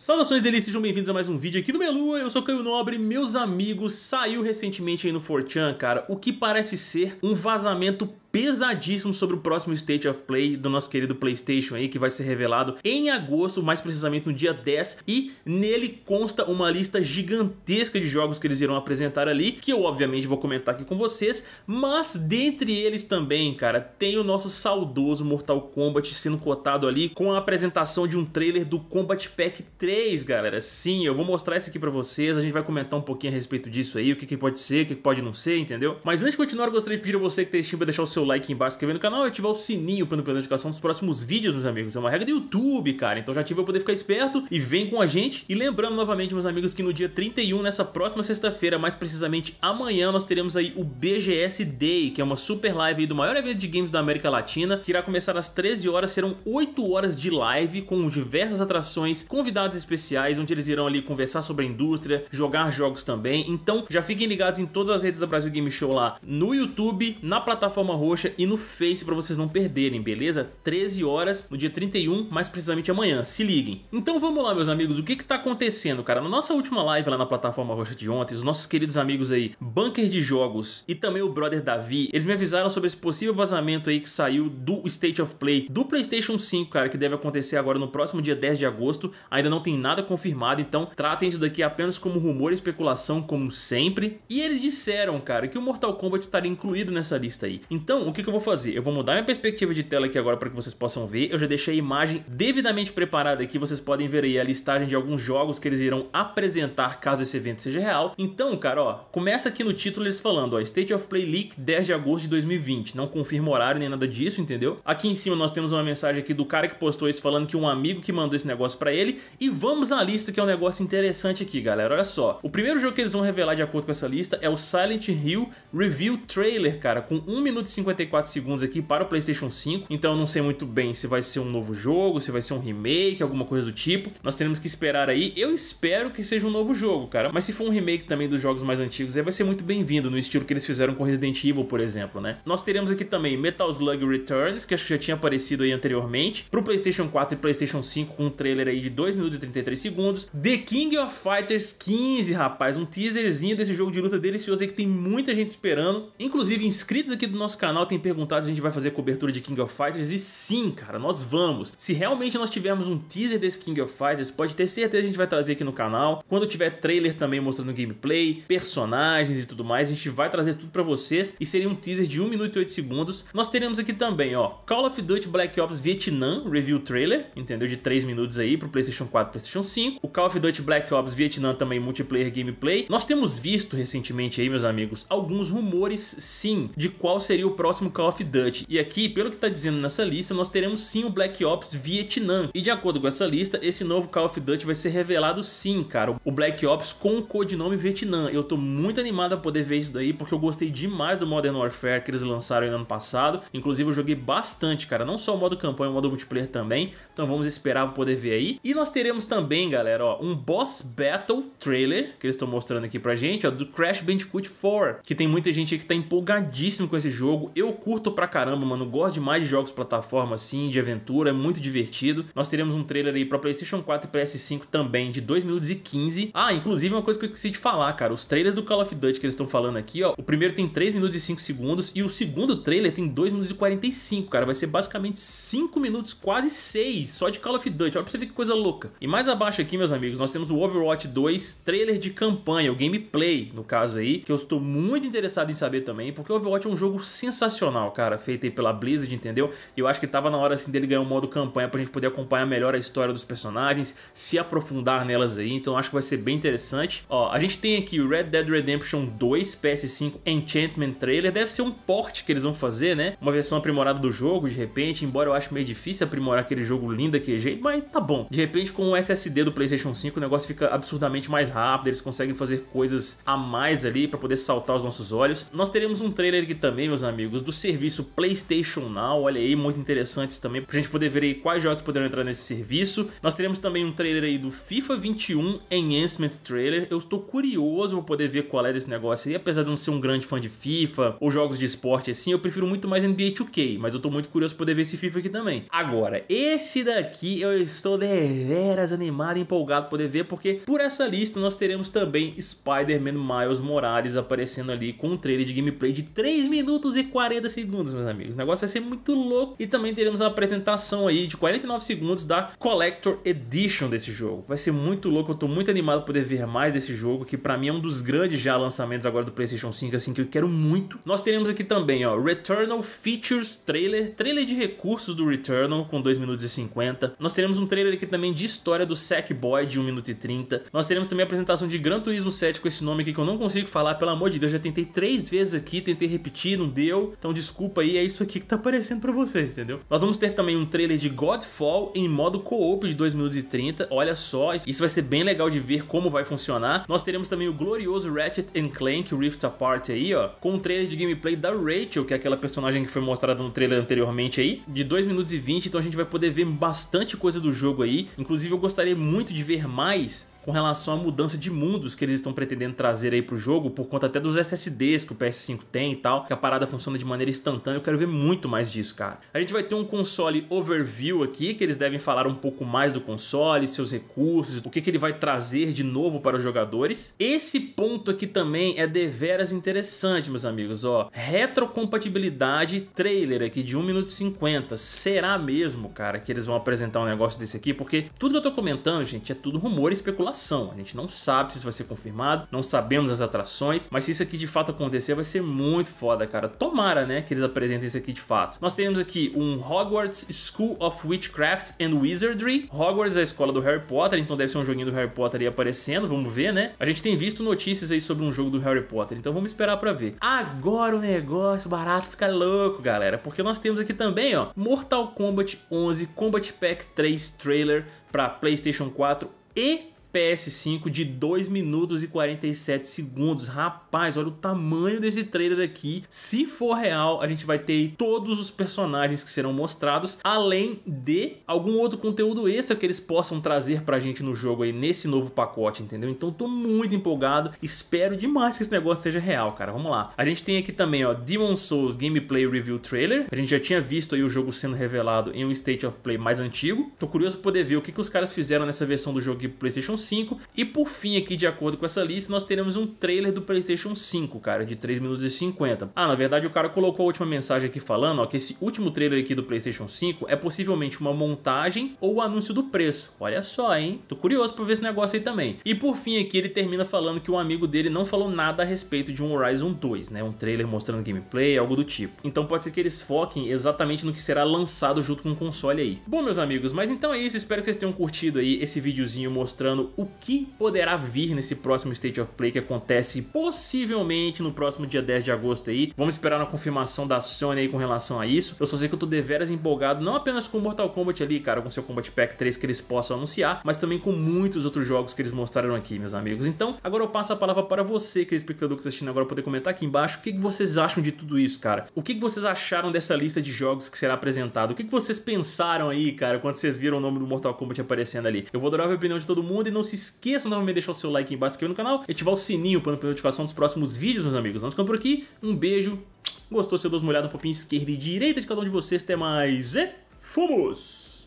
Saudações delícias, sejam bem-vindos a mais um vídeo aqui do Melua, eu sou Caio Nobre, meus amigos, saiu recentemente aí no 4chan, cara, o que parece ser um vazamento pesadíssimo sobre o próximo State of Play do nosso querido Playstation aí, que vai ser revelado em agosto, mais precisamente no dia 10, e nele consta uma lista gigantesca de jogos que eles irão apresentar ali, que eu obviamente vou comentar aqui com vocês, mas dentre eles também, cara, tem o nosso saudoso Mortal Kombat sendo cotado ali com a apresentação de um trailer do Combat Pack 3, galera. Sim, eu vou mostrar isso aqui pra vocês, a gente vai comentar um pouquinho a respeito disso aí, o que, que pode ser, o que, pode não ser, entendeu? Mas antes de continuar, eu gostaria de pedir a você que tem Steam deixar o seu like embaixo, se inscrever no canal e ativar o sininho para não perder a notificação dos próximos vídeos, meus amigos. É uma regra do YouTube, cara. Então já ativa para poder ficar esperto e vem com a gente. E lembrando novamente, meus amigos, que no dia 31, nessa próxima sexta-feira, mais precisamente amanhã, nós teremos aí o BGS Day, que é uma super live do maior evento de games da América Latina, que irá começar às 13 horas, serão 8 horas de live com diversas atrações, convidados especiais, onde eles irão ali conversar sobre a indústria, jogar jogos também. Então já fiquem ligados em todas as redes da Brasil Game Show lá no YouTube, na plataforma Roku, Roxa e no Face para vocês não perderem, beleza? 13 horas no dia 31, mais precisamente amanhã, se liguem. Então vamos lá, meus amigos, o que que tá acontecendo, cara? Na nossa última live lá na plataforma Roxa de ontem, os nossos queridos amigos aí, Bunker de Jogos e também o Brother Davi, eles me avisaram sobre esse possível vazamento aí que saiu do State of Play do PlayStation 5, cara, que deve acontecer agora no próximo dia 10 de agosto. Ainda não tem nada confirmado, então tratem isso daqui apenas como rumor e especulação, como sempre. E eles disseram, cara, que o Mortal Kombat estaria incluído nessa lista aí. Então, então, o que, que eu vou fazer? Eu vou mudar minha perspectiva de tela aqui agora para que vocês possam ver. Eu já deixei a imagem devidamente preparada aqui, vocês podem ver aí a listagem de alguns jogos que eles irão apresentar caso esse evento seja real. Então, cara, ó, começa aqui no título eles falando, ó, State of Play Leak 10 de agosto de 2020. Não confirma horário nem nada disso, entendeu? Aqui em cima nós temos uma mensagem aqui do cara que postou isso falando que um amigo que mandou esse negócio para ele. E vamos na lista que é um negócio interessante aqui, galera. Olha só. O primeiro jogo que eles vão revelar de acordo com essa lista é o Silent Hill Review Trailer, cara, com 1 minuto e 50 54 segundos aqui para o PlayStation 5, então eu não sei muito bem se vai ser um novo jogo, se vai ser um remake, alguma coisa do tipo. Nós teremos que esperar aí. Eu espero que seja um novo jogo, cara, mas se for um remake também dos jogos mais antigos, aí vai ser muito bem-vindo, no estilo que eles fizeram com Resident Evil, por exemplo, né? Nós teremos aqui também Metal Slug Returns, que acho que já tinha aparecido aí anteriormente, para o PlayStation 4 e PlayStation 5 com um trailer aí de 2 minutos e 33 segundos. The King of Fighters 15, rapaz, um teaserzinho desse jogo de luta delicioso aí que tem muita gente esperando, inclusive inscritos aqui do nosso canal canal tem perguntado se a gente vai fazer cobertura de King of Fighters e sim, cara, nós vamos. Se realmente nós tivermos um teaser desse King of Fighters, pode ter certeza que a gente vai trazer aqui no canal. Quando tiver trailer também mostrando gameplay, personagens e tudo mais, a gente vai trazer tudo para vocês e seria um teaser de 1 minuto e 8 segundos. Nós teremos aqui também, ó, Call of Duty Black Ops Vietnam Review Trailer, entendeu? De 3 minutos aí pro PlayStation 4 e PlayStation 5. O Call of Duty Black Ops Vietnam também multiplayer gameplay. Nós temos visto recentemente aí, meus amigos, alguns rumores sim de qual seria o próximo próximo Call of Duty. E aqui, pelo que está dizendo nessa lista, nós teremos sim o Black Ops Vietnã. E de acordo com essa lista, esse novo Call of Duty vai ser revelado sim, cara. O Black Ops com o codinome Vietnã. Eu tô muito animado a poder ver isso daí, porque eu gostei demais do Modern Warfare que eles lançaram no ano passado. Inclusive, eu joguei bastante, cara. Não só o modo campanha, o modo multiplayer também. Então vamos esperar pra poder ver aí. E nós teremos também, galera, ó, um Boss Battle trailer, que eles estão mostrando aqui pra gente, ó, do Crash Bandicoot 4, que tem muita gente que tá empolgadíssimo com esse jogo. Eu curto pra caramba, mano. Gosto demais de jogos plataforma assim, de aventura, é muito divertido. Nós teremos um trailer aí pra PlayStation 4 e PS5 também, de 2 minutos e 15. Ah, inclusive uma coisa que eu esqueci de falar, cara. Os trailers do Call of Duty que eles estão falando aqui, ó. O primeiro tem 3 minutos e 5 segundos e o segundo trailer tem 2 minutos e 45, cara. Vai ser basicamente 5 minutos, quase 6, só de Call of Duty. Olha pra você ver que coisa louca. E mais abaixo aqui, meus amigos, nós temos o Overwatch 2 trailer de campanha, o gameplay, no caso aí, que eu estou muito interessado em saber também, porque o Overwatch é um jogo sensacional sensacional, cara, feita aí pela Blizzard, entendeu? E eu acho que tava na hora assim dele ganhar um modo campanha pra gente poder acompanhar melhor a história dos personagens, se aprofundar nelas aí, então acho que vai ser bem interessante. Ó, a gente tem aqui o Red Dead Redemption 2 PS5 Enchantment Trailer, deve ser um porte que eles vão fazer, né? Uma versão aprimorada do jogo, de repente, embora eu acho meio difícil aprimorar aquele jogo lindo daquele jeito, mas tá bom. De repente com o SSD do PlayStation 5 o negócio fica absurdamente mais rápido, eles conseguem fazer coisas a mais ali pra poder saltar os nossos olhos. Nós teremos um trailer aqui também, meus amigos, do serviço PlayStation Now, olha aí, muito interessantes também, pra gente poder ver aí quais jogos poderão entrar nesse serviço. Nós teremos também um trailer aí do FIFA 21 Enhancement Trailer, eu estou curioso pra poder ver qual é desse negócio aí, apesar de não ser um grande fã de FIFA ou jogos de esporte assim, eu prefiro muito mais NBA 2K, mas eu tô muito curioso pra poder ver esse FIFA aqui também. Agora, esse daqui eu estou deveras animado e empolgado poder ver, porque por essa lista nós teremos também Spider-Man Miles Morales aparecendo ali com um trailer de gameplay de 3 minutos e 40 40 segundos, meus amigos. O negócio vai ser muito louco. E também teremos a apresentação aí de 49 segundos da Collector Edition desse jogo. Vai ser muito louco, eu tô muito animado poder ver mais desse jogo, que pra mim é um dos grandes já lançamentos agora do PlayStation 5, assim, que eu quero muito. Nós teremos aqui também, ó, Returnal Features Trailer, trailer de recursos do Returnal, com 2 minutos e 50. Nós teremos um trailer aqui também de história do Sackboy, de 1 minuto e 30. Nós teremos também a apresentação de Gran Turismo 7, com esse nome aqui que eu não consigo falar, pelo amor de Deus, já tentei três vezes aqui, tentei repetir, não deu. Então desculpa aí, é isso aqui que tá aparecendo pra vocês, entendeu? Nós vamos ter também um trailer de Godfall em modo co-op de 2 minutos e 30. Olha só, isso vai ser bem legal de ver como vai funcionar. Nós teremos também o glorioso Ratchet Clank Rift Apart aí, ó, com um trailer de gameplay da Rachel, que é aquela personagem que foi mostrada no trailer anteriormente aí, de 2 minutos e 20, então a gente vai poder ver bastante coisa do jogo aí. Inclusive eu gostaria muito de ver mais com relação à mudança de mundos que eles estão pretendendo trazer aí pro jogo, por conta até dos SSDs que o PS5 tem e tal, que a parada funciona de maneira instantânea, eu quero ver muito mais disso, cara. A gente vai ter um console overview aqui, que eles devem falar um pouco mais do console, seus recursos, o que, que ele vai trazer de novo para os jogadores. Esse ponto aqui também é deveras interessante, meus amigos, ó. Retrocompatibilidade trailer aqui de 1 minuto e 50. Será mesmo, cara, que eles vão apresentar um negócio desse aqui? Porque tudo que eu tô comentando, gente, é tudo rumor especulativo especulação. A gente não sabe se isso vai ser confirmado, não sabemos as atrações, mas se isso aqui de fato acontecer, vai ser muito foda, cara. Tomara, né, que eles apresentem isso aqui de fato. Nós temos aqui um Hogwarts School of Witchcraft and Wizardry. Hogwarts é a escola do Harry Potter, então deve ser um joguinho do Harry Potter aí aparecendo, vamos ver, né? A gente tem visto notícias aí sobre um jogo do Harry Potter, então vamos esperar pra ver. Agora o negócio barato fica louco, galera, porque nós temos aqui também, ó, Mortal Kombat 11 Combat Pack 3 Trailer pra PlayStation 4 e PS5 de 2 minutos e 47 segundos. Rapaz, olha o tamanho desse trailer aqui. Se for real, a gente vai ter todos os personagens que serão mostrados, além de algum outro conteúdo extra que eles possam trazer pra gente no jogo aí, nesse novo pacote, entendeu? Então tô muito empolgado, espero demais que esse negócio seja real, cara. Vamos lá. A gente tem aqui também, ó, Demon Souls Gameplay Review Trailer. A gente já tinha visto aí o jogo sendo revelado em um State of Play mais antigo. Tô curioso pra poder ver o que, que os caras fizeram nessa versão do jogo aqui PlayStation 5. E por fim aqui, de acordo com essa lista, nós teremos um trailer do PlayStation 5, cara, de 3 minutos e 50. Ah, na verdade o cara colocou a última mensagem aqui falando, ó, que esse último trailer aqui do PlayStation 5 é possivelmente uma montagem ou o anúncio do preço. Olha só, hein? Tô curioso pra ver esse negócio aí também. E por fim aqui ele termina falando que um amigo dele não falou nada a respeito de um Horizon 2, né? Um trailer mostrando gameplay, algo do tipo. Então pode ser que eles foquem exatamente no que será lançado junto com o console aí. Bom, meus amigos, mas então é isso. Espero que vocês tenham curtido aí esse videozinho mostrando o que poderá vir nesse próximo State of Play que acontece possivelmente no próximo dia 10 de agosto aí. Vamos esperar uma confirmação da Sony aí com relação a isso. Eu só sei que eu tô deveras empolgado, não apenas com Mortal Kombat ali, cara, com seu Combat Pack 3 que eles possam anunciar, mas também com muitos outros jogos que eles mostraram aqui, meus amigos. Então, agora eu passo a palavra para você, querido espectador que está assistindo agora, poder comentar aqui embaixo o que, vocês acham de tudo isso, cara. O que, vocês acharam dessa lista de jogos que será apresentado? O que, que vocês pensaram aí, cara, quando vocês viram o nome do Mortal Kombat aparecendo ali? Eu vou adorar a opinião de todo mundo e não não se esqueçam novamente de deixar o seu like embaixo, inscrever no canal e ativar o sininho para não perder notificação dos próximos vídeos, meus amigos. Vamos ficando por aqui. Um beijo. Gostou? Seu duas molhadas um pouquinho esquerda e direita de cada um de vocês. Até mais. E fomos!